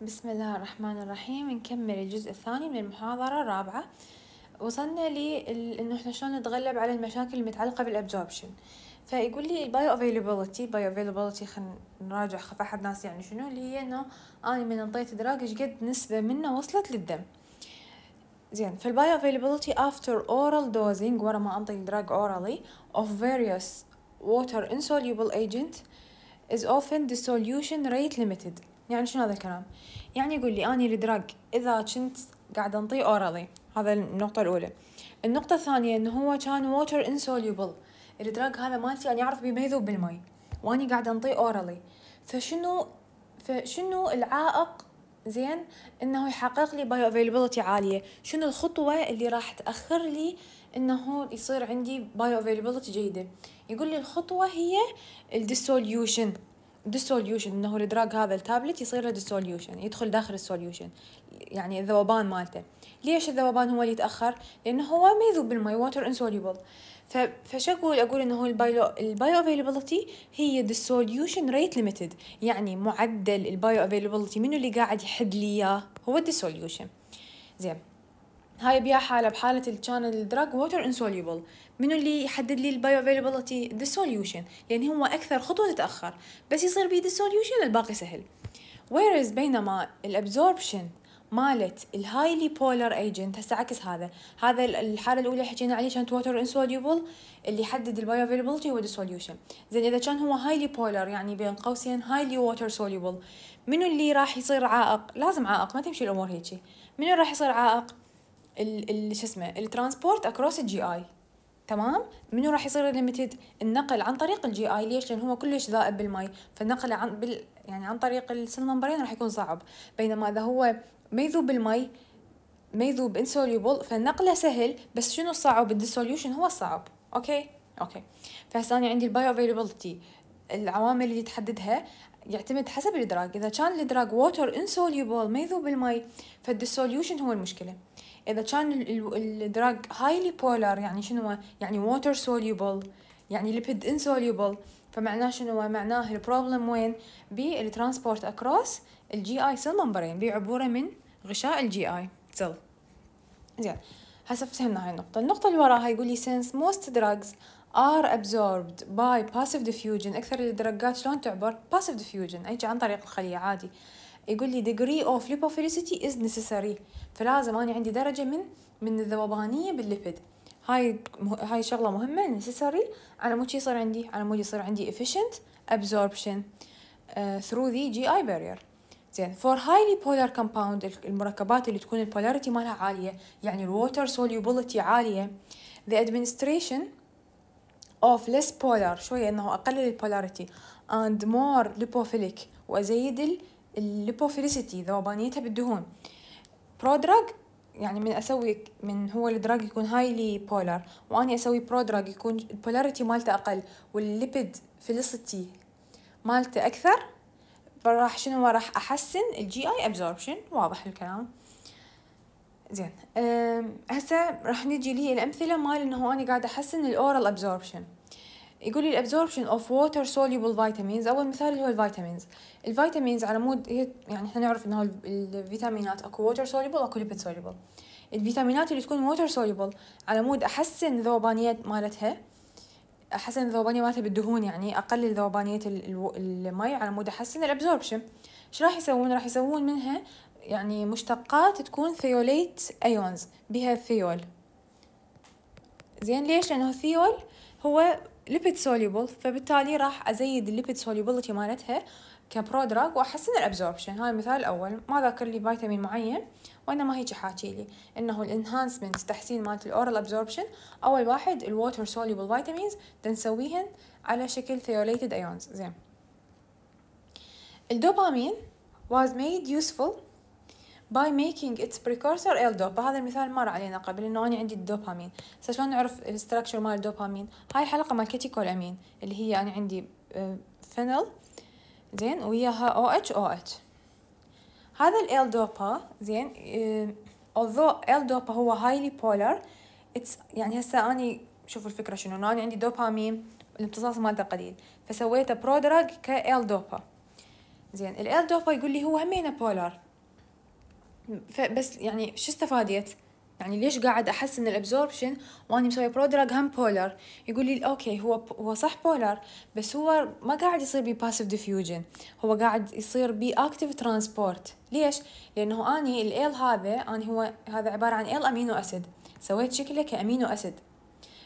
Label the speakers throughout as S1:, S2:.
S1: بسم الله الرحمن الرحيم نكمل الجزء الثاني من المحاضرة الرابعة وصلنا لي انه احنا شلون نتغلب على المشاكل المتعلقة بالابزوربشن فيقول لي البايو افيلابيلتي بايو افيلابيلتي خلينا نراجع خف احد ناس يعني شنو اللي هي انه انا آه، من انطيت دراج ايش قد نسبة منه وصلت للدم زين فالبايو افيلابيلتي افتر اورال دوزينج ورا ما انطي الدراج اورالي اوف فيريوس water insoluble ايجنت is often the solution rate limited يعني شنو هذا الكلام يعني يقول لي اني الدراج اذا كنت قاعده انطيه اورالي هذا النقطه الاولى النقطه الثانيه انه هو كان ووتر انسوليبل الدراج هذا مالتي يعني يعرف بما يذوب بالماء واني قاعده انطيه اورالي فشنو فشنو العائق زين انه يحقق لي بايو افيلابيلتي عاليه شنو الخطوه اللي راح تاخر لي انه يصير عندي بايو افيلابيلتي جيده يقول لي الخطوه هي الديسوليوشن ديسوليوشن انه الدراج هذا التابلت يصير له ديسوليوشن يدخل داخل السوليوشن يعني الذوبان مالته ليش الذوبان هو اللي يتاخر لانه هو ما يذوب بالماي ووتر انسوليبل فش اقول اقول انه البايو البايو افيلابيلتي هي ديسوليوشن ريت ليميتد يعني معدل البايو افيلابيلتي منو اللي قاعد يحد لي اياه هو الديسوليوشن زين هاي بيا حالة بحالة الشانل كان الدراج ووتر انسوليبل منو اللي يحدد لي البايو افيلابيلتي ديسوليوشن لان هو اكثر خطوة تتأخر بس يصير بيه ديسوليوشن الباقي سهل ويرز بينما الابزوربشن مالت الهايلي بولر ايجنت هسه عكس هذا هذا الحاله الاولى حكينا عليه كانت ووتر انسوليوبل اللي يحدد البايو افيلابيلتي هو ديسوليوشن زين اذا كان هو هايلي بولر يعني بين قوسين هايلي ووتر سوليوبل منو اللي راح يصير عائق لازم عائق ما تمشي الامور هيك منو راح يصير عائق ال شو اسمه الترانسبورت اكروس الجي اي تمام منو راح يصير ليميتد النقل عن طريق الجي اي ليش لان هو كلش ذائب بالماي فالنقل عن بال يعني عن طريق السلمبرين راح يكون صعب بينما اذا هو ما يذوب بالماء ما يذوب انسوليبل فنقله سهل بس شنو الصعب الديسوليوشن هو الصعب اوكي اوكي فهسه انا عندي البايو افيلابيلتي العوامل اللي تحددها يعتمد حسب الدراج اذا كان الدراج ووتر انسوليبل ما يذوب بالماء فالديسوليوشن هو المشكله اذا كان الدراج هايلي بولار يعني شنو يعني ووتر سوليوبل يعني ليبيد انسوليوبل فمعناه شنو معناه البروبلم وين بالترانسبورت اكروس الجي اي سيل ممبرين بعبوره من غشاء الجي اي سيل زين هسه فهمنا هاي النقطه النقطه اللي وراها يقول لي since most drugs are absorbed by passive diffusion اكثر الدرجات شلون تعبر passive diffusion اي عن طريق الخليه عادي يقول لي degree of lipophilicity is necessary فلازم أنا عندي درجة من من الذوبانية بالليبيد هاي هاي شغلة مهمة necessary على مود يصير عندي على مود يصير عندي efficient absorption آه، through the GI barrier زين for highly polar compound المركبات اللي تكون البولاريتي مالها عالية يعني الووتر solubility عالية the administration of less polar شوية انه اقلل البولاريتي and more lipophilic وازيد الليبوفيليسيتي ذوبانيتها بالدهون برو دراج يعني من اسوي من هو الدراج يكون هايلي بولار واني اسوي برو دراج يكون البولاريتي مالته اقل والليبيد فيليسيتي مالته اكثر راح شنو راح احسن الجي اي ابزوربشن واضح الكلام زين هسه راح نجي لي الامثله مال انه انا قاعده احسن الاورال ابزوربشن يقول لي الابزوربشن اوف ووتر soluble فيتامينز اول مثال اللي هو الفيتامينز الفيتامينز على مود هي يعني احنا نعرف انه الفيتامينات اكو ووتر soluble اكو ليبيد soluble الفيتامينات اللي تكون ووتر soluble على مود احسن ذوبانيه مالتها احسن ذوبانيه مالتها بالدهون يعني اقلل ذوبانيه المي على مود احسن الابزوربشن شو راح يسوون راح يسوون منها يعني مشتقات تكون ثيوليت ايونز بها الثيول زين ليش لانه الثيول هو ليبيد سوليبل فبالتالي راح ازيد الليبيد سوليبلتي مالتها كبرو دراج واحسن الابزوربشن هاي المثال الاول ما ذاكر لي فيتامين معين وانما هيك حاكي لي انه الانهانسمنت تحسين مالت الاورال ابزوربشن اول واحد الووتر سوليبل فيتامينز نسويهن على شكل ثيوليتد ايونز زين الدوبامين was made useful باي ميكينج اتس بريكورسر ال دوبا هذا المثال مر علينا قبل انه انا عندي الدوبامين هسه شلون نعرف الاستراكشر مال الدوبامين هاي الحلقه مال امين اللي هي انا عندي آه، فينل زين وياها او اتش او اتش هذا ال دوبا زين اوذو ال دوبا هو هايلي بولر اتس يعني هسه اني شوفوا الفكره شنو انا عندي دوبامين الامتصاص مالته قليل فسويته برودراج كال دوبا زين ال دوبا يقول لي هو همينه بولر فبس يعني شو استفادت؟ يعني ليش قاعد احس ان الابزوربشن واني مسوي برودراج هم بولر يقول لي اوكي هو هو صح بولر بس هو ما قاعد يصير بي باسيف ديفيوجن هو قاعد يصير بي اكتيف ترانسبورت ليش لانه اني الال هذا اني هو هذا عباره عن ال امينو اسيد سويت شكله كامينو اسيد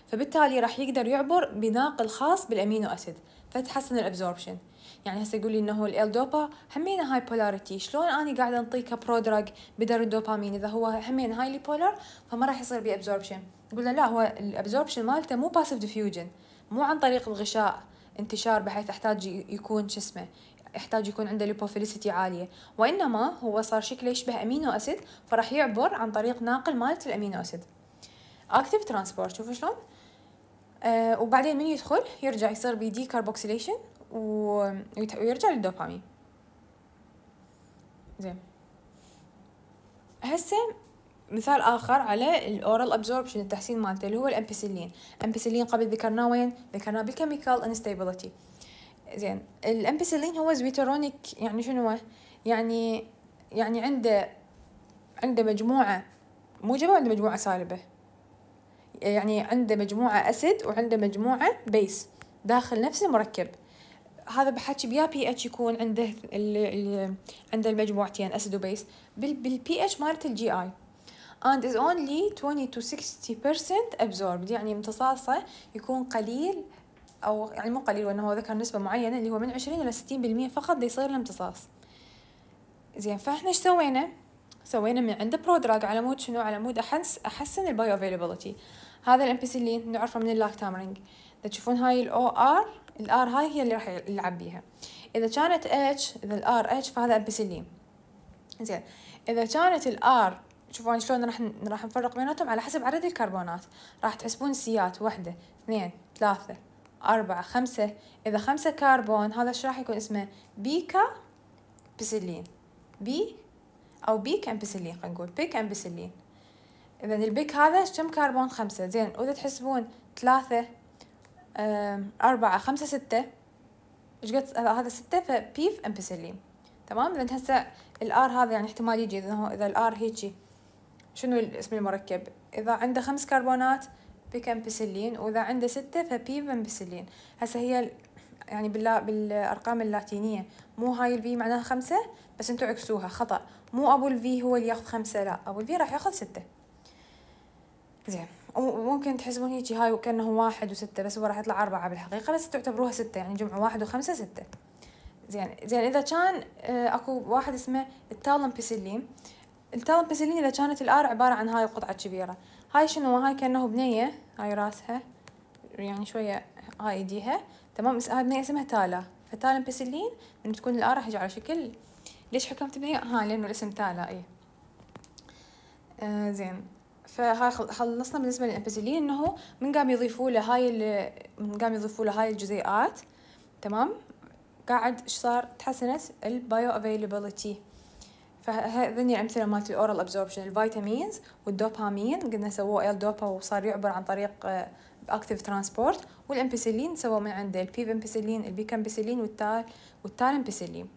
S1: فبالتالي راح يقدر يعبر بناقل خاص بالامينو اسيد فتحسن الابزوربشن يعني هسه يقول لي انه دوبا همين هاي بولاريتي شلون انا قاعده انطيك برودراج بدل الدوبامين اذا هو همين هايلي بولر فما راح يصير بي ابزوربشن يقول له لا هو الابزوربشن مالته مو باسيف ديفيوجن مو عن طريق الغشاء انتشار بحيث احتاج يكون شو اسمه يحتاج يكون عنده ليبوفيليسيتي عاليه وانما هو صار شكله يشبه امينو اسيد فراح يعبر عن طريق ناقل مالت الامينو اسيد اكتيف ترانسبورت شوفوا شلون آه وبعدين من يدخل يرجع يصير دي كاربوكسيليشن ويرجع للدوبامين زين هسه مثال اخر على الاورال ابزوربشن التحسين مالته اللي هو الامبسلين الامبسلين قبل ذكرناه وين ذكرناه بالكيميكال انستابيليتي زين الامبسلين هو زويترونيك يعني شنو يعني يعني عنده عنده مجموعه موجبه وعنده مجموعه سالبه يعني عنده مجموعه اسيد وعنده مجموعه بيس داخل نفس المركب هذا بحكي بيا بي اتش يكون عنده ال عنده المجموعتين اسيد وبيس بالبي اتش مالت الجي اي and is only 20 to 60% absorbed يعني امتصاصه يكون قليل او يعني مو قليل وانه هو ذكر نسبه معينه اللي هو من 20 الى 60% فقط يصير الامتصاص زين فاحنا ايش سوينا سوينا من عنده برودراج على مود شنو على مود احس احسن البايو افيلابيلتي هذا الام بي سي اللي نعرفه من اللاكتامرينج تشوفون هاي الاو ار الار هاي هي اللي راح يلعب بيها اذا كانت اتش اذا الار اتش فهذا امبسلين زين اذا كانت الار شوفون شلون راح راح نفرق بيناتهم على حسب عدد الكربونات راح تحسبون سيات واحدة اثنين ثلاثة أربعة خمسة إذا خمسة كربون هذا شو راح يكون اسمه بيكا بسلين بي أو بيك أمبسلين خلينا نقول بيك أمبسلين إذا البيك هذا كم كربون خمسة زين وإذا تحسبون ثلاثة أربعة خمسة ستة إيش قد هذا ستة فبيف امبسلي تمام لأن هسه الآر هذا يعني احتمال يجي إذا إذا الآر هيجي شنو الاسم المركب إذا عنده خمس كربونات بيك أمبسيلين وإذا عنده ستة فبيف امبسلين هسه هي يعني بال بالارقام اللاتينيه مو هاي الفي معناها خمسة بس أنتوا عكسوها خطا مو ابو الفي هو اللي ياخذ خمسة لا ابو الفي راح ياخذ ستة زين ممكن تحسبون هيجي هاي وكأنه واحد وستة بس هو راح يطلع أربعة بالحقيقة بس تعتبروها ستة يعني جمع واحد وخمسة ستة زين زين إذا كان آه، أكو واحد اسمه التالم بيسلين التالم بيسلين إذا كانت الآر عبارة عن هاي القطعة الكبيرة هاي شنو هاي كأنه بنية هاي راسها يعني شوية هاي ايديها تمام بس هاي بنية اسمها تالا فتالم بيسلين من تكون الآر راح على شكل ليش حكمت بنية؟ ها لأنه الاسم تالا اي آه زين فهاي خلصنا بالنسبه للامبيزلين انه من قام يضيفوا له هاي من قام يضيفوا له هاي الجزيئات تمام قاعد ايش صار تحسنت البايو افيلابيلتي فهذني الامثله مالت الاورال ابزوربشن الفيتامينز والدوبامين قلنا سووه ال دوبا وصار يعبر عن طريق اكتيف آه، ترانسبورت والامبيسلين سووا من عنده البيف امبيسلين البيكامبيسلين والتال والتالامبيسلين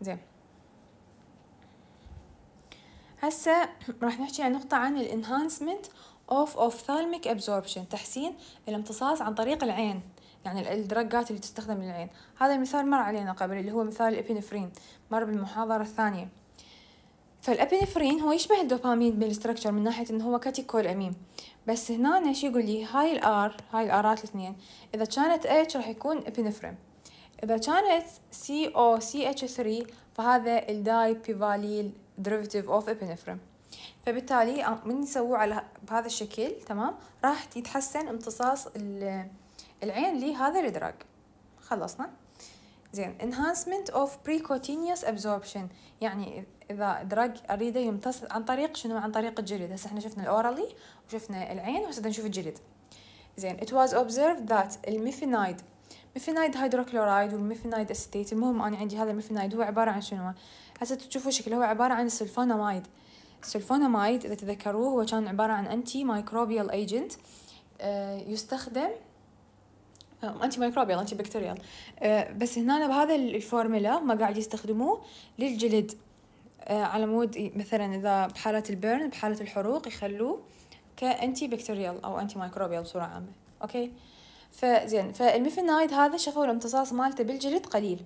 S1: زين هسه راح نحكي عن نقطة عن الانهانسمنت اوف اوف ثالميك ابزوربشن تحسين الامتصاص عن طريق العين يعني الدراجات اللي تستخدم للعين هذا المثال مر علينا قبل اللي هو مثال الابينفرين مر بالمحاضرة الثانية فالابينفرين هو يشبه الدوبامين بالستركتشر من ناحية انه هو كاتيكول امين بس هنا شو يقول لي هاي الار هاي الارات الاثنين اذا كانت اتش راح يكون ابينفرين اذا كانت سي او سي اتش 3 فهذا الداي بيفاليل derivative of epinephrine فبالتالي آه، من يسووه على بهذا الشكل تمام راح يتحسن امتصاص العين لهذا الدراج خلصنا زين enhancement of precutaneous absorption يعني اذا دراج اريده يمتص عن طريق شنو عن طريق الجلد هسه احنا شفنا الاورالي وشفنا العين وهسه نشوف الجلد زين it was observed that الميفينايد ميفينايد هيدروكلورايد والميفينايد استيت المهم انا عندي هذا الميفينايد هو عباره عن شنو هسه تشوفوا شكله هو عبارة عن السلفونامايد السلفونامايد إذا تذكروه هو كان عبارة عن أنتي مايكروبيال ايجنت يستخدم انتي مايكروبيال انتي بكتيريال بس هنا بهذا الفورمولا ما قاعد يستخدموه للجلد آه، على مود مثلا اذا بحاله البيرن بحاله الحروق يخلوه كانتي بكتيريال او انتي مايكروبيال بصوره عامه اوكي فزين فالميفينايد هذا شافوا الامتصاص مالته بالجلد قليل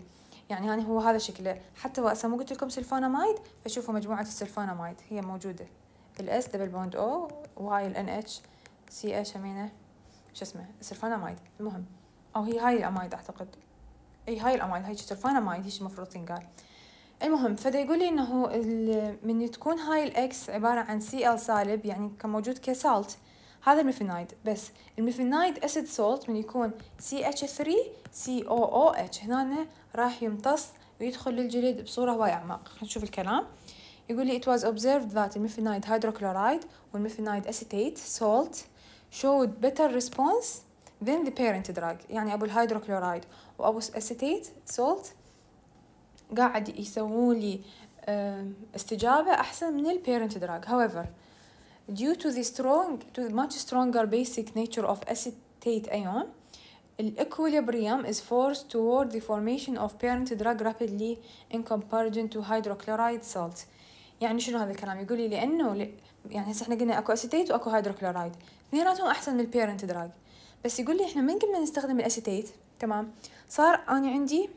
S1: يعني هاني هو هذا شكله حتى واسا مو قلت لكم سلفونامايد فشوفوا مجموعة السلفونامايد هي موجودة الاس دبل بوند او وهاي الان اتش سي اتش امينه شو اسمه سلفونامايد المهم او هي هاي الامايد اعتقد اي هاي الامايد هاي سلفونامايد هيش المفروض تنقال المهم فدا يقول لي انه من تكون هاي الاكس عبارة عن سي ال سالب يعني كان موجود كسالت هذا الميفينايد بس الميفينايد اسيد سولت من يكون CH3COOH هنا راح يمتص ويدخل للجلد بصورة هواي أعمق خلينا نشوف الكلام يقول لي it was observed that الميفينايد hydrochloride والميفينايد acetate salt showed better response than the parent drug يعني أبو الهيدروكلورايد وأبو الأسيتيت سولت قاعد يسوون لي استجابة أحسن من البيرنت دراج however due to the strong to the much stronger basic nature of acetate ion the equilibrium is forced toward the formation of parent drug rapidly in comparison to hydrochloride salt يعني شنو هذا الكلام يقول لي لانه يعني هسه احنا قلنا اكو اسيتيت واكو هيدروكلورايد اثنيناتهم احسن من البيرنت دراج بس يقول لي احنا من قبل ما نستخدم الاسيتيت تمام صار انا عندي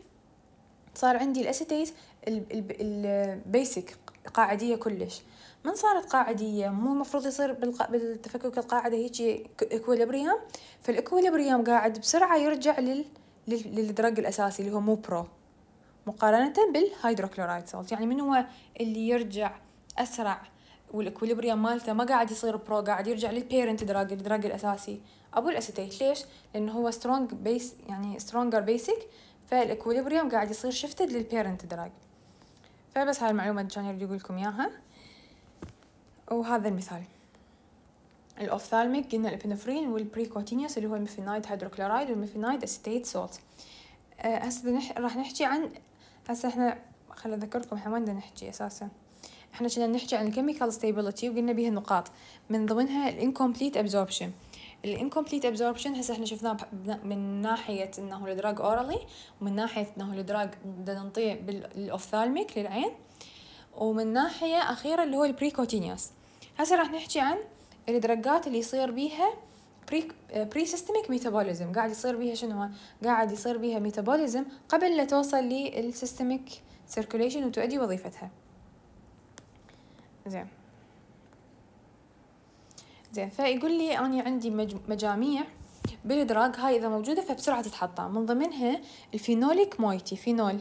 S1: صار عندي الاسيتيت البيسك قاعديه كلش من صارت قاعدية مو المفروض يصير بالق... بالتفكك القاعدة هيجي إكويليبريم فالإكويليبريم قاعد بسرعة يرجع لل... لل... للدرج الأساسي اللي هو مو برو مقارنة بالهيدروكلورايد سولت يعني من هو اللي يرجع أسرع والإكويليبريم مالته ما قاعد يصير برو قاعد يرجع للبيرنت دراج الدراج الأساسي أبو الأسيتيت ليش؟ لأنه هو سترونج بيس يعني سترونجر بيسك فالإكويليبريم قاعد يصير شفتد للبيرنت دراج فبس هاي المعلومة كان يريد يقول لكم إياها وهذا المثال الأوفثالميك قلنا الابنفرين والبريكوتينيوس اللي هو الميفينايد هيدروكلورايد والميفينايد استيت سولت آه، هسه نح... راح نحكي عن هسه احنا خل اذكركم احنا وين نحكي اساسا احنا كنا نحكي عن الكيميكال ستيبيليتي وقلنا بيها نقاط من ضمنها الانكمبليت ابزوربشن الانكمبليت ابزوربشن هسه احنا شفناه من ناحيه انه الدراج اورالي ومن ناحيه انه الدراج بدنا نعطيه بالاوفثالميك للعين ومن ناحيه اخيره اللي هو البريكوتينيوس هسه راح نحكي عن الدرجات اللي يصير بيها بري سيستميك ميتابوليزم قاعد يصير بيها شنو قاعد يصير بيها ميتابوليزم قبل لا توصل للسيستميك سيركوليشن وتؤدي وظيفتها زين زين فيقول لي أنا عندي مجاميع بالدراج هاي إذا موجودة فبسرعة تتحطم من ضمنها الفينوليك مويتي فينول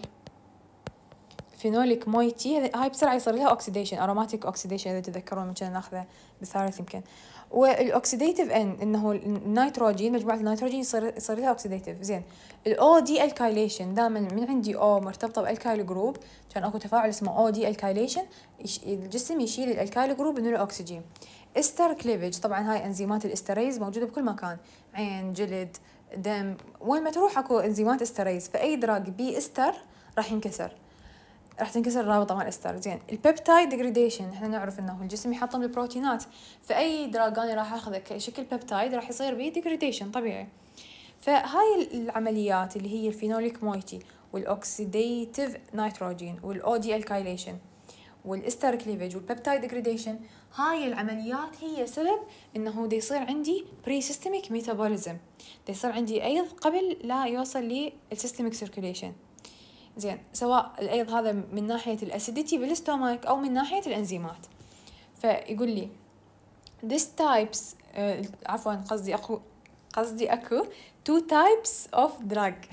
S1: فينوليك موي تي هاي بسرعه يصير لها اوكسيديشن اروماتيك اوكسيديشن اذا تتذكرون من كنا ناخذه بالثالث يمكن والاوكسيديتيف ان انه النيتروجين مجموعه النيتروجين يصير يصير لها اوكسيديتيف زين الاو دي الكايليشن دائما من عندي او مرتبطه بالكايل جروب كان اكو تفاعل اسمه او دي الكايليشن الجسم يشيل الالكايل جروب من الاكسجين استر كليفج طبعا هاي انزيمات الاستريز موجوده بكل مكان عين جلد دم وين ما تروح اكو انزيمات استريز فاي دراج بي استر راح ينكسر راح تنكسر الرابطه مع الاستار زين البيبتايد ديجريديشن احنا نعرف انه الجسم يحطم البروتينات فاي دراجاني راح اخذه كشكل بيبتايد راح يصير بيه ديجريديشن طبيعي فهاي العمليات اللي هي الفينوليك مويتي والاوكسيديتيف نيتروجين والاودي الكايليشن والاستر كليفج والبيبتايد ديجريديشن هاي العمليات هي سبب انه دي يصير عندي بري سيستميك ميتابوليزم دي يصير عندي ايض قبل لا يوصل للسيستميك سيركيليشن زين سواء الأيض هذا من ناحية الأسيديتي بالستومك أو من ناحية الأنزيمات فيقول لي this types uh, عفوا قصدي أكو قصدي أكو two types of drug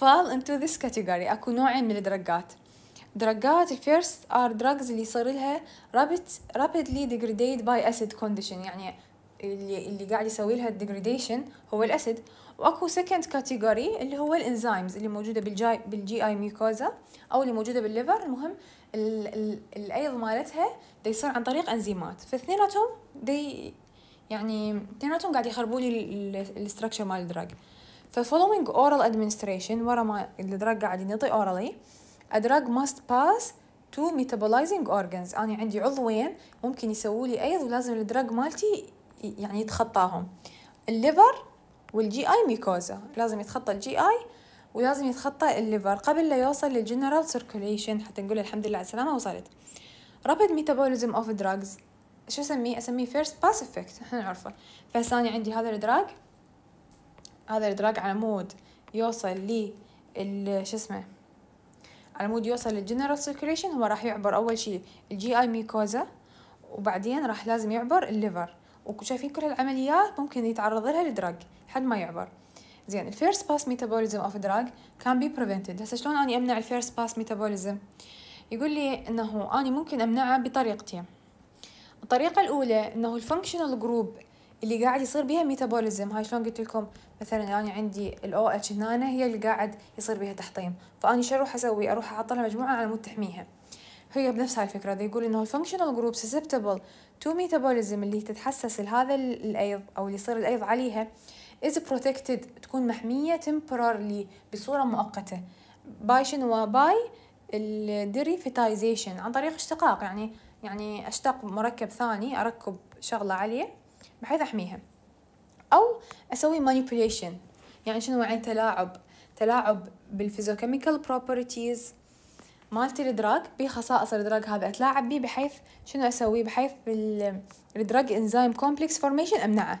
S1: fall into this category أكو نوعين من الدرجات درجات الفيرست ار دراجز اللي يصير لها رابت رابيدلي ديجريديد باي اسيد كونديشن يعني اللي اللي قاعد يسوي لها الديجريديشن هو الاسيد واكو سكند كاتيجوري اللي هو الانزيمز اللي موجوده بالجاي بالجي اي ميكوزا او اللي موجوده بالليفر المهم الايض مالتها دا يصير عن طريق انزيمات فاثنيناتهم دي يعني اثنيناتهم قاعد يخربوا لي الاستراكشر مال الدراج فfollowing اورال ادمنستريشن ورا ما الدراج قاعد ينطي اورالي a ماست باس تو ميتابولايزنج اورجنز أنا عندي عضوين ممكن يسووا لي أيض ولازم الدراج مالتي يعني يتخطاهم الليفر والجي اي ميكوزا لازم يتخطى الجي اي ولازم يتخطى الليفر قبل لا يوصل للجنرال سيركوليشن حتى نقول الحمد لله على السلامه وصلت رابيد ميتابوليزم اوف دراجز شو اسميه اسميه فيرست باس افكت احنا نعرفه فثاني عندي هذا الدراج هذا الدراج على مود يوصل لي شو اسمه على مود يوصل للجنرال سيركوليشن هو راح يعبر اول شيء الجي اي ميكوزا وبعدين راح لازم يعبر الليفر وشايفين كل هالعمليات ممكن يتعرض لها الدراج حد ما يعبر زين الفيرست باس ميتابوليزم اوف دراج كان بي بريفنتد هسه شلون اني امنع الفيرست باس ميتابوليزم يقول لي انه اني ممكن امنعه بطريقتين الطريقه الاولى انه الفانكشنال جروب اللي قاعد يصير بها ميتابوليزم هاي شلون قلت لكم مثلا انا يعني عندي الاو اتش هنا هي اللي قاعد يصير بها تحطيم فاني شو اروح اسوي اروح احط لها مجموعه على مود تحميها هي بنفس هاي الفكره ده يقول انه الفانكشنال جروب سيسبتبل تو ميتابوليزم اللي تتحسس لهذا الايض او اللي يصير الايض عليها از بروتكتد تكون محميه تمبرارلي بصوره مؤقته باي شنو باي الديريفتايزيشن عن طريق اشتقاق يعني يعني اشتق مركب ثاني اركب شغله عليه بحيث احميها او اسوي مانيبيوليشن يعني شنو يعني تلاعب تلاعب بالفيزيوكيميكال بروبرتيز مالتي الدراج بخصائص الدراج هذا اتلاعب بيه بحيث شنو اسوي بحيث الدراج انزيم كومبلكس فورميشن امنعه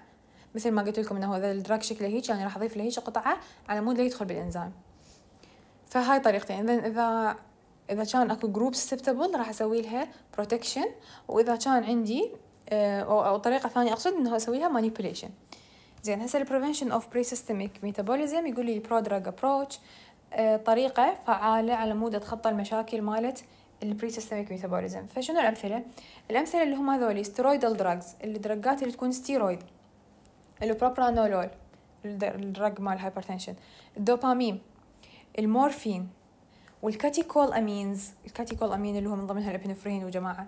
S1: مثل ما قلت لكم انه هذا الدراج شكله هيك يعني راح اضيف له هيك قطعه على مود لا يدخل بالانزيم فهاي طريقتين اذا اذا اذا كان اكو جروب سبتبل راح اسوي لها بروتكشن واذا كان عندي آه، او طريقه ثانيه اقصد انه اسوي لها مانيبيوليشن زين هسه البريفنشن اوف بري سيستميك ميتابوليزم يقول لي برو دراج ابروتش آه، طريقة فعالة على مود أتخطى المشاكل مالت البريسيستميك ميتابوليزم فشنو الأمثلة؟ الأمثلة اللي هم هذولي ستيرويدال دراجز الدراجات اللي تكون ستيرويد البروبرانولول الدرج مال الهايبرتنشن الدوبامين المورفين والكاتيكول امينز الكاتيكول امين اللي هو من ضمنها الابنفرين وجماعه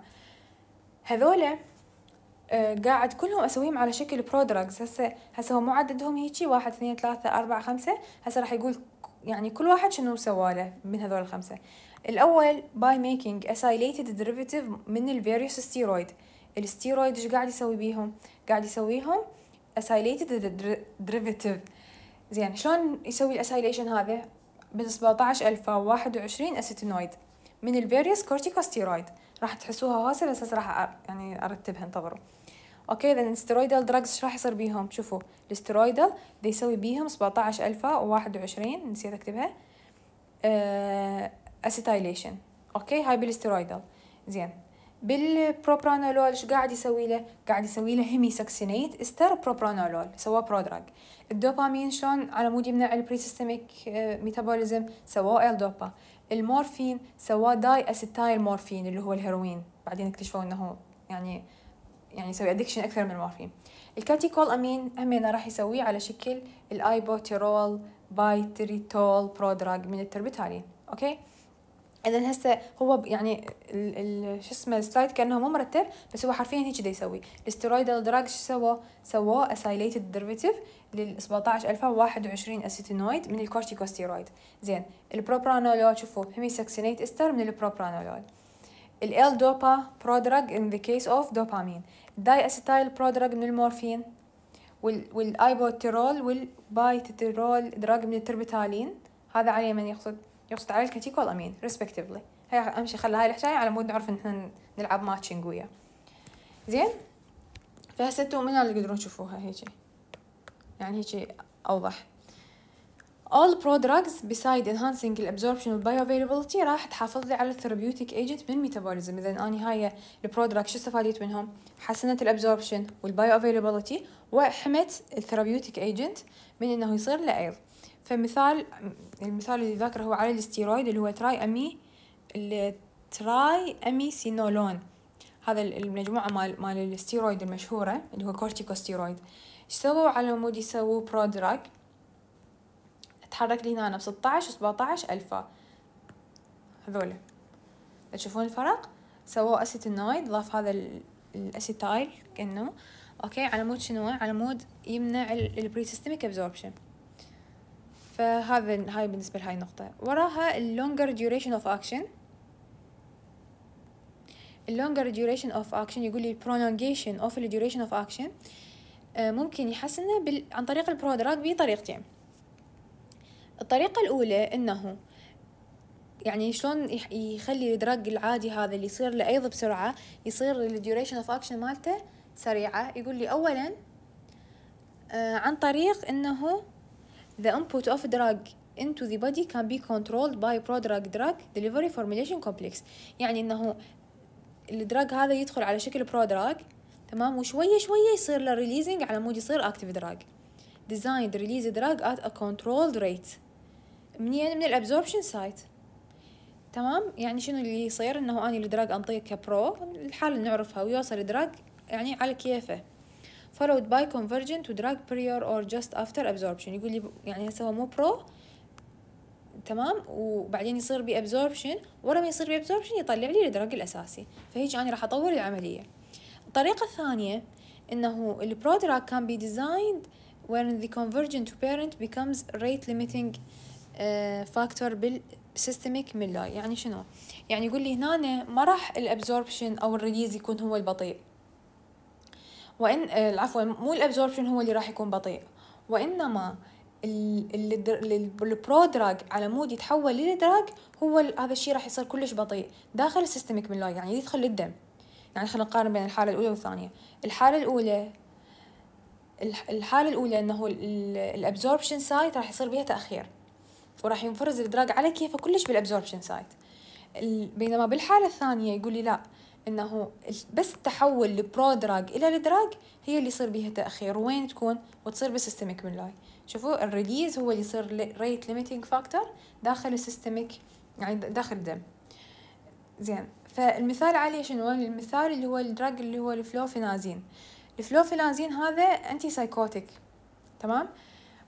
S1: هذولا آه قاعد كلهم اسويهم على شكل دراجز هسه هسه هو مو عددهم هيجي واحد اثنين ثلاثة أربعة خمسة هسه راح يقول يعني كل واحد شنو سواله من هذول الخمسة الأول by making a silated derivative من ال various steroid الستيرويد ايش قاعد يسوي بيهم قاعد يسويهم اسايليتد derivative زين شلون يسوي الاسايليشن هذا من 17 الفا و 21 اسيتينويد من ال various corticosteroid راح تحسوها هاسه بس راح يعني ارتبها انتظروا اوكي اذا الاسترويدال دراجز شو راح يصير بيهم شوفوا الاسترويدال دي يسوي بيهم 17021 نسيت اكتبها أه اسيتايليشن اوكي هاي بالاسترويدال زين بالبروبرانولول ايش قاعد يسوي له؟ قاعد يسوي له هيمي سكسينيت استر بروبرانولول سواه برودراج الدوبامين شلون على مود يمنع البريسيستميك ميتابوليزم آه، سواه ال دوبا المورفين سواه داي اسيتايل مورفين اللي هو الهيروين بعدين اكتشفوا انه يعني يعني يسوي ادكشن اكثر من المورفين الكاتيكول امين همينه راح يسويه على شكل الايبوتيرول بايتريتول برودراج من التربيتالين اوكي اذا هسه هو يعني شو اسمه السلايد كانه مو مرتب بس هو حرفيا هيك دا يسوي الاسترويدال دراج شو سوى سوى اسايليتد ديريفيتيف لل 21 اسيتينويد من الكورتيكوستيرويد زين البروبرانولول شوفوا هم سكسينيت استر من البروبرانولول ال دوبا برودراج ان ذا كيس اوف دوبامين داي اسيتايل برودراج من المورفين والايبوتيرول والبايتيرول دراج من التربتالين هذا عليه من يقصد يقصد على الكتيك والامين ريسبكتيفلي هاي امشي خلي هاي الحكايه على مود نعرف ان احنا نلعب ماتشنج وياه زين فهسه انتم من اللي تقدرون تشوفوها هيجي يعني هيجي اوضح All pro drugs beside enhancing the absorption of bioavailability راح تحافظ لي على therapeutic agent من metabolism إذا أنا هاي البرو drugs شو استفاديت منهم؟ حسنت الabsorption والbioavailability وحمت الثيرابيوتيك ايجنت من إنه يصير لأيض فمثال المثال اللي ذاكره هو على الستيرويد اللي هو تراي أمي التراي أمي سينولون هذا المجموعة مال مال الستيرويد المشهورة اللي هو كورتيكوستيرويد ايش سووا على مود يسووا برو دراج تتحرك لي هنا ب 16 و 17 الفا هذول تشوفون الفرق سووا اسيتينايد ضاف هذا الاسيتايل كانه اوكي على مود شنو على مود يمنع البري سيستميك ابزوربشن فهذا هاي بالنسبه لهاي النقطه وراها اللونجر ديوريشن اوف اكشن اللونجر ديوريشن اوف اكشن يقول لي prolongation اوف الديوريشن اوف اكشن ممكن يحسنه عن طريق البرودراج بطريقتين الطريقة الأولى إنه يعني شلون يخلي الدراج العادي هذا اللي يصير لأيض بسرعة يصير الديوريشن اوف اكشن مالته سريعة يقول لي أولا آه عن طريق إنه the input of drug into the body can be controlled by prodrug drug delivery formulation complex يعني إنه الدراج هذا يدخل على شكل برودراج تمام وشوية شوية يصير له ريليزنج على مود يصير اكتيف دراج designed release drug at a controlled rate منين من يعني الابزوربشن سايت تمام يعني شنو اللي يصير انه اني الدراج انطيه كبرو الحالة نعرفها ويوصل الدراج يعني على كيفه followed by convergent to drag prior or just after absorption يقول لي يعني هسه هو مو برو تمام وبعدين يصير absorption ورا ما يصير absorption يطلع لي الدراج الاساسي فهيك انا راح اطور العمليه الطريقه الثانيه انه البرو دراج can be designed when the convergent to parent becomes rate limiting فاكتور بالسيستميك ميلر يعني شنو يعني يقول لي هنا ما راح الابزوربشن او الريليز يكون هو البطيء وان العفو آه، مو الابزوربشن هو اللي راح يكون بطيء وانما البرو دراج على مود يتحول للدراج هو هذا الشيء راح يصير كلش بطيء داخل السيستميك ميلر يعني يدخل للدم يعني خلينا نقارن بين الحاله الاولى والثانيه الحاله الاولى الحاله الاولى انه الابزوربشن سايت راح يصير بها تاخير وراح ينفرز الدراج على كيفه كلش بالابزوربشن سايت بينما بالحالة الثانية يقول لي لا انه بس التحول البرو دراج الى الدراج هي اللي يصير بيها تاخير وين تكون وتصير بالسيستميك من لاي شوفوا الريليز هو اللي يصير ريت ليميتنج فاكتور داخل السيستميك يعني داخل الدم زين فالمثال عليه شنو المثال اللي هو الدراج اللي هو الفلوفينازين الفلوفينازين هذا انتي سايكوتيك تمام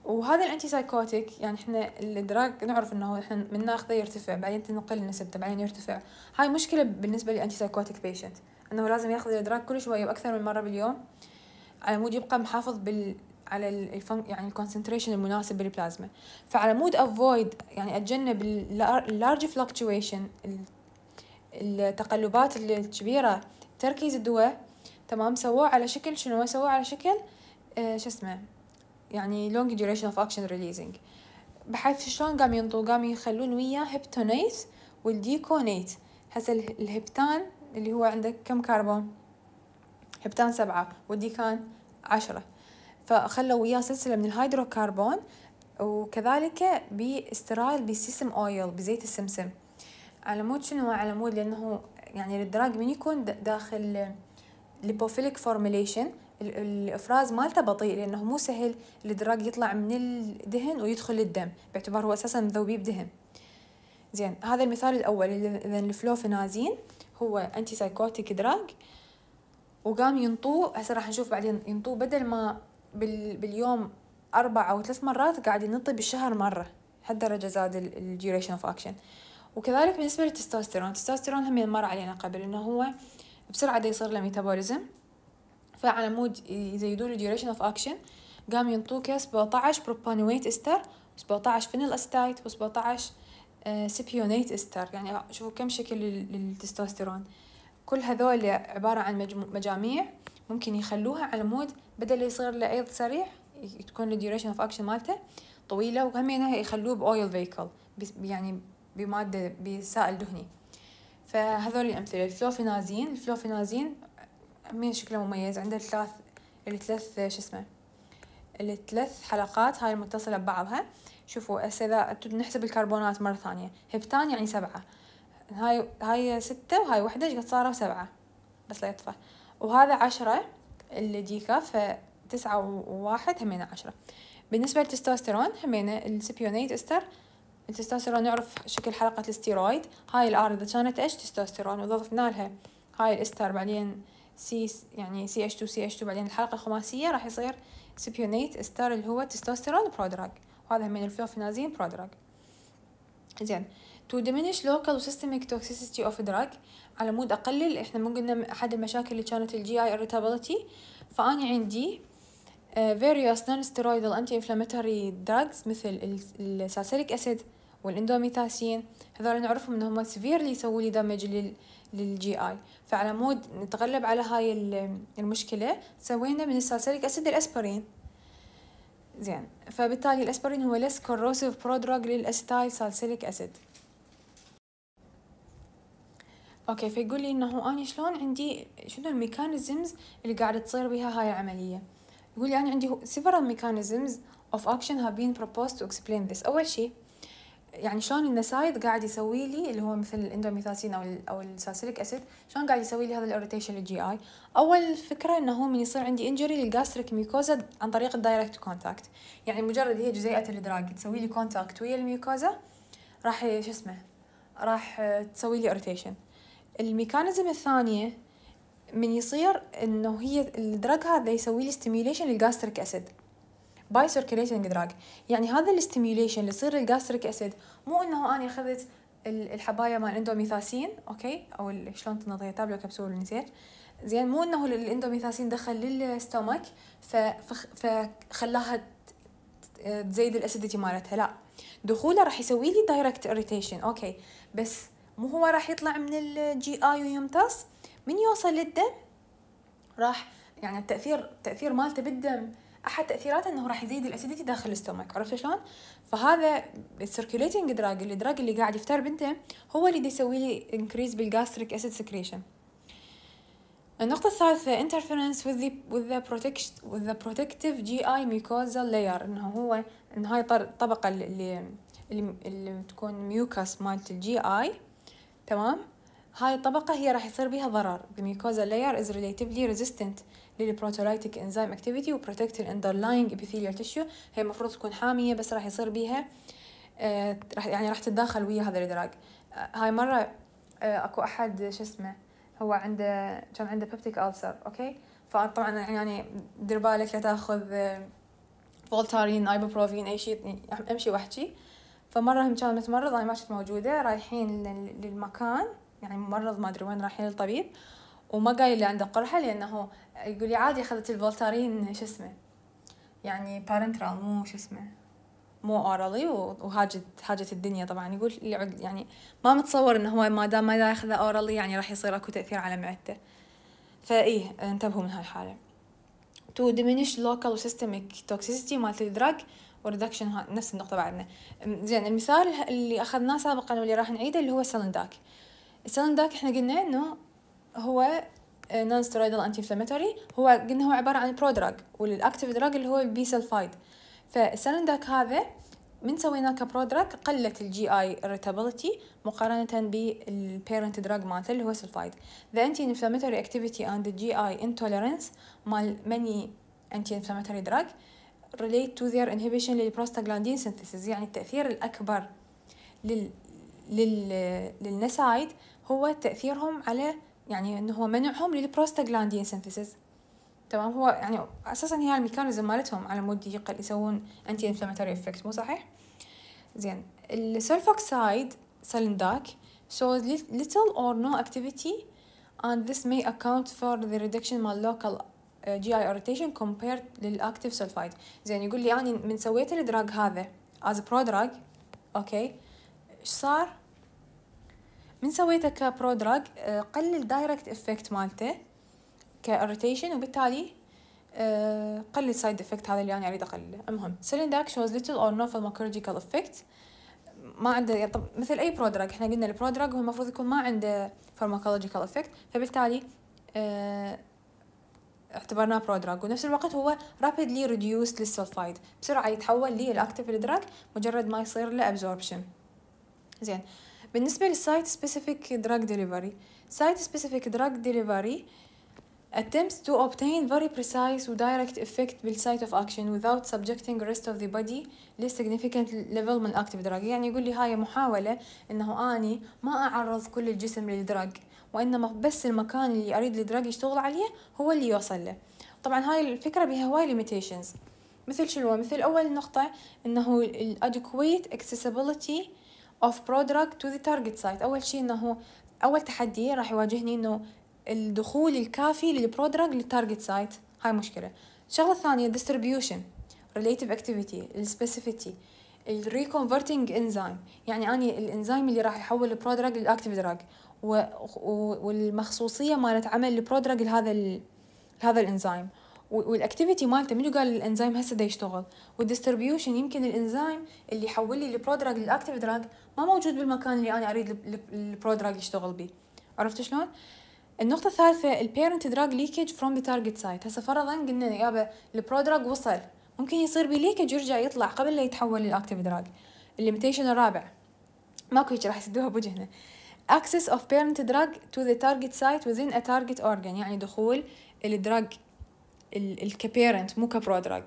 S1: وهذا الانتي سايكوتيك يعني احنا الادراك نعرف انه احنا من ناخذه يرتفع بعدين تنقل نسبته بعدين يرتفع هاي مشكله بالنسبه للانتي سايكوتيك بيشنت انه لازم ياخذ الادراك كل شويه واكثر من مره باليوم على مود يبقى محافظ بال على الفن يعني الكونسنتريشن المناسب بالبلازما فعلى مود افويد يعني اتجنب اللارج فلكتويشن التقلبات الكبيره تركيز الدواء تمام سووه على شكل شنو سووه على شكل آه شو اسمه يعني لونج duration of action releasing بحيث شلون قام ينطوا قام يخلون وياه هبتونيت والديكونيت هسا الهبتان اللي هو عندك كم كربون هبتان سبعة والديكان عشرة فخلوا وياه سلسلة من الهيدروكربون وكذلك باسترال بسيسم اويل بزيت السمسم على مود شنو على مود لانه يعني الدراج من يكون داخل ليبوفيليك فورميليشن الافراز مالته بطيء لانه مو سهل الدراج يطلع من الدهن ويدخل الدم باعتبار هو اساسا ذوبيب دهن زين هذا المثال الاول اذا الفلوفينازين هو انتي سايكوتيك دراج وقام ينطوه هسه راح نشوف بعدين ينطوه بدل ما بال... باليوم اربع او ثلاث مرات قاعد ينطي بالشهر مره هالدرجه زاد الديوريشن اوف اكشن وكذلك بالنسبه للتستوستيرون التستوستيرون هم مر علينا قبل انه هو بسرعه يصير له ميتابوليزم فعلى مود يزيدوا له ديوريشن اوف اكشن قام ينطوك 17 بروبانويت استر و17 فينيل استايت و17 آه، سيبيونيت استر يعني شوفوا كم شكل للتستوستيرون كل هذول عبارة عن مجاميع ممكن يخلوها على مود بدل يصير له ايض سريع تكون الديوريشن اوف اكشن مالته طويلة وهم يخلوه بأويل فيكل يعني بمادة بسائل دهني فهذول الأمثلة الفلوفينازين الفلوفينازين همين شكله مميز عنده ثلاث الثلاث شو اسمه الثلاث حلقات هاي المتصلة ببعضها شوفوا هسه اذا نحسب الكربونات مرة ثانية هبتان يعني سبعة هاي هاي ستة وهاي وحدة قد صاروا سبعة بس لا يطفى وهذا عشرة اللي جيكا فتسعة وواحد همينة عشرة بالنسبة للتستوستيرون همينة السبيونيت استر التستوستيرون نعرف شكل حلقة الستيرويد هاي الار اذا كانت ايش تستوستيرون واذا لها هاي الاستر بعدين سي يعني سي اتش 2 سي اتش 2 بعدين الحلقه الخماسيه راح يصير سبيونيت استر اللي هو تستوستيرون برودراج وهذا من الفلوفينازين برودراج زين تو diminish لوكال وسيستميك توكسيسيتي اوف دراج على مود أقلل إحنا مو قلنا أحد المشاكل اللي كانت الجي اي irritability فاني عندي فيريوس آه، various non-steroidal anti-inflammatory drugs مثل الساسيريك أسيد والإندوميتاسين هذول نعرفهم إنهم سيفيرلي يسووا لي دامج للجي اي فعلى مود نتغلب على هاي المشكله سوينا من السالسيليك اسيد الاسبرين زين فبالتالي الاسبرين هو لس كوروسيف برودراج للاستايل سالسيليك اسيد اوكي فيقول لي انه انا شلون عندي شنو الميكانيزمز اللي قاعده تصير بها هاي العمليه يقول لي انا عندي سيفرال ميكانيزمز of action have been proposed to explain this اول شيء يعني شلون النسايد قاعد يسوي لي اللي هو مثل الاندوميثاسين او او الساسيليك اسيد شلون قاعد يسوي لي هذا الاوريتيشن للجي اي اول فكره انه هو من يصير عندي انجري للجاستريك ميوكوزا عن طريق الدايركت كونتاكت يعني مجرد هي جزيئه الدراج تسوي لي كونتاكت ويا الميوكوزا راح شو اسمه راح تسوي لي اوريتيشن الميكانيزم الثانيه من يصير انه هي الدراج هذا يسوي لي ستيميليشن للجاستريك اسيد باي سيركيليتنج دراج يعني هذا الاستيميوليشن اللي يصير للجاستريك اسيد مو انه انا اخذت الحبايه مال اندوميثاسين اوكي او شلون تنظيها تابلو كبسول نسيت زين مو انه الاندوميثاسين دخل للستومك فخلاها تزيد الاسيدتي مالتها لا دخوله راح يسوي لي دايركت اريتيشن اوكي بس مو هو راح يطلع من الجي اي ويمتص من يوصل للدم راح يعني التاثير التاثير مالته بالدم احد تاثيراته انه راح يزيد الاسيديتي داخل الاستومك عرفت شلون فهذا السيركيوليتنج دراج الدراج اللي قاعد يفتر بنته هو اللي يسوي لي انكريز بالجاستريك اسيد سكريشن النقطة الثالثة interference with the with the protect with the protective GI mucosal layer انه هو ان هاي الطبقة اللي اللي, اللي تكون ميوكاس مالت الجي اي تمام هاي الطبقة هي راح يصير بيها ضرر the mucosal layer is relatively resistant للبروتولايتيك انزيم اكتيفيتي وبروتكت الاندرلاينج ابيثيليال تيشو هي المفروض تكون حاميه بس راح يصير بيها آه، راح يعني راح تتداخل ويا هذا الدراج آه، هاي مره آه، اكو احد شو اسمه هو عنده كان عنده بيبتيك ألسر اوكي فطبعا يعني دير بالك لا تاخذ فولتارين ايبوبروفين اي شيء امشي واحكي فمره هم كان متمرض انا ما كنت موجوده رايحين للمكان يعني ممرض ما ادري وين رايحين للطبيب وما قايل اللي عنده قرحه لانه يقولي عادي اخذت الفولتارين شو اسمه يعني بارنترال مو شو اسمه مو اورالي وهاجت هاجت الدنيا طبعا يقول يعني ما متصور انه هو ما دام ما ياخذه اورالي يعني راح يصير اكو تاثير على معدته فايه انتبهوا من هالحاله تو diminish local systemic toxicity مالت الدراج وريدكشن نفس النقطه بعدنا زين المثال اللي اخذناه سابقا واللي راح نعيده اللي هو السلنداك السلنداك احنا قلنا انه هو نون سترويدال انتي انفلاماتوري هو قلنا هو عباره عن برودراج والاكتيف دراج اللي هو البي سلفايد فالسلندك هذا من سويناه كبرودراج قلت الجي اي irritability مقارنة بالبيرنت دراج مالته اللي هو سلفايد The anti-inflammatory activity and the GI intolerance مال many anti-inflammatory دراج relate to their inhibition للبروستاجلاندين synthesis يعني التأثير الأكبر لل... لل... للنسايد هو تأثيرهم على يعني انه هو منعهم للبروستاجلاندين سينثيسيس تمام هو يعني اساسا هي الميكانيزم مالتهم على مود يقل يسوون انتي انفلاماتوري افكت مو صحيح زين السلفوكسايد سلنداك shows little or no activity and this may account for the reduction مال local uh, GI irritation compared active sulfide زين يقول لي أنا يعني من سويت الدراج هذا as a prodrug اوكي ايش صار من سويته كبرو دراج آه، قلل دايركت افكت مالته كاريتيشن وبالتالي آه، قلل سايد افكت هذا اللي انا اريد اقلله المهم سلنداك شوز ليتل اور نو فارماكولوجيكال افكت ما عنده يعني طب مثل اي برودراج احنا قلنا البرودراج هو المفروض يكون ما عنده فارماكولوجيكال افكت فبالتالي اه اعتبرناه برودراج ونفس الوقت هو رابيدلي ريديوس للسلفايد بسرعه يتحول للاكتف دراج مجرد ما يصير له ابزوربشن زين اه بالنسبة للسايت سبيسيفيك دراج ديليفري سايت سبيسيفيك دراج ديليفري attempts to obtain very precise direct effect site of action without subjecting rest of the body to significant level من active drug يعني يقول لي هاي محاولة انه اني ما اعرض كل الجسم للدراج وانما بس المكان اللي اريد الدراج يشتغل عليه هو اللي يوصل له طبعا هاي الفكرة بها هواي limitations مثل شنو مثل اول نقطة انه adequate accessibility of product to the target site أول شيء أنه أول تحدي راح يواجهني أنه الدخول الكافي للبرودكت للتارجت سايت هاي مشكلة الشغلة الثانية distribution relative activity specificity reconverting enzyme يعني اني الانزيم اللي راح يحول البرودكت للاكتيف دراج والمخصوصيه مالت عمل البرودكت لهذا لهذا الانزيم والاكتيفيتي مالته منو قال الانزيم هسه دا يشتغل والديستربيوشن يمكن الانزيم اللي يحول لي البرودراج للاكتيف دراج ما موجود بالمكان اللي انا اريد البرودراج يشتغل بيه عرفت شلون النقطة الثالثة البيرنت دراج ليكج فروم ذا تارجت سايت هسه فرضا قلنا يابا البرودراج وصل ممكن يصير ليكج يرجع يطلع قبل لا يتحول للاكتيف دراج الليميتيشن الرابع ماكو هيك راح يسدوها بوجهنا access of parent drug to the target site within a target organ يعني دخول الدراج الكبيرنت مو كبرودرج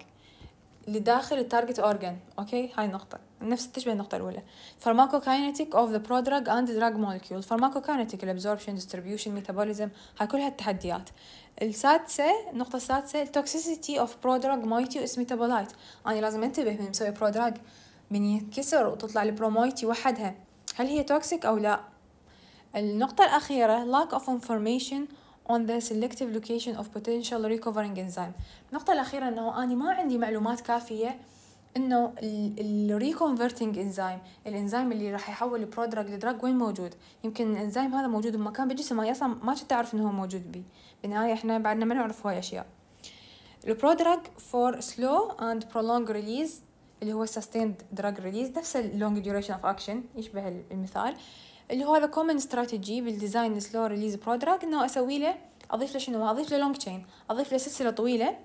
S1: لداخل التارجت اورجن اوكي هاي النقطه نفس تشبه النقطه الاولى of اوف ذا برودراج اند دراج مولكيول pharmacokinetic الابزوربشن ديستريبيوشن ميتابوليزم هاي كلها التحديات السادسه النقطه السادسه التوكسيسيتي اوف برودراج مايتي اس ميتابولايت انا لازم انتبه من مسوي برودراج من ينكسر وتطلع البرومويتي وحدها هل هي توكسيك او لا النقطة الأخيرة lack of information on the selective location of potential recovering enzyme النقطة الأخيرة أنه أنا ما عندي معلومات كافية انه reconverting enzyme الانزيم اللي راح يحول برودراج لدراج وين موجود يمكن الانزيم هذا موجود بمكان بالجسم ما اصلا ما كنت اعرف انه هو موجود بي بالنهايه احنا بعدنا ما نعرف هاي اشياء البرودراج for slow and prolonged release اللي هو sustained drug release نفس long duration of action يشبه المثال اللي هو هذا كومن استراتيجي بالديزاين سلو ريليز برودكت انه اسوي له اضيف له شنو اضيف له لونج تشين اضيف له سلسله طويله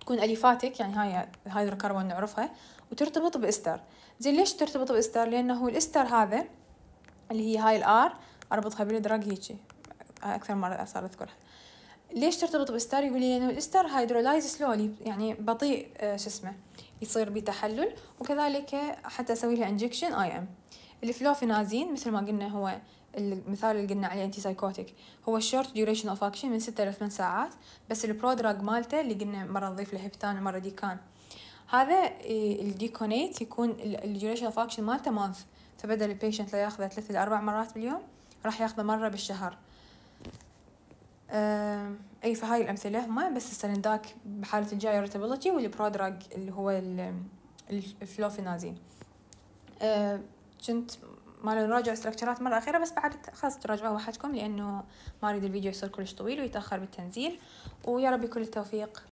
S1: تكون اليفاتك يعني هاي الهيدروكربون نعرفها وترتبط باستر زين ليش ترتبط باستر لانه الاستر هذا اللي هي هاي الار اربطها بالدراج هيجي اكثر مره صار اذكرها ليش ترتبط باستر يقول لي لانه الاستر هيدرولايز سلولي يعني بطيء آه، شو اسمه يصير بتحلل وكذلك حتى اسوي لها انجكشن اي ام الفلوفينازين مثل ما قلنا هو المثال اللي قلنا عليه انتي سايكوتيك هو الشورت ديوريشن اوف اكشن من 6 ل 8 ساعات بس البرودراج مالته اللي قلنا مره نضيف له هيبتان ومره ديكان هذا إيه، الديكونيت يكون الديوريشن اوف اكشن مالته مانث فبدل البيشنت لو ياخذه ثلاث لاربع مرات باليوم راح ياخذه مره بالشهر اي فهاي الامثله هما بس السلنداك بحاله الجاي والبرودراج اللي هو الفلوفينازين كنت ما نراجع ستراكشرات مرة أخيرة بس بعد خلاص تراجعوها وحدكم لأنه ما أريد الفيديو يصير كلش طويل ويتأخر بالتنزيل ويا رب كل التوفيق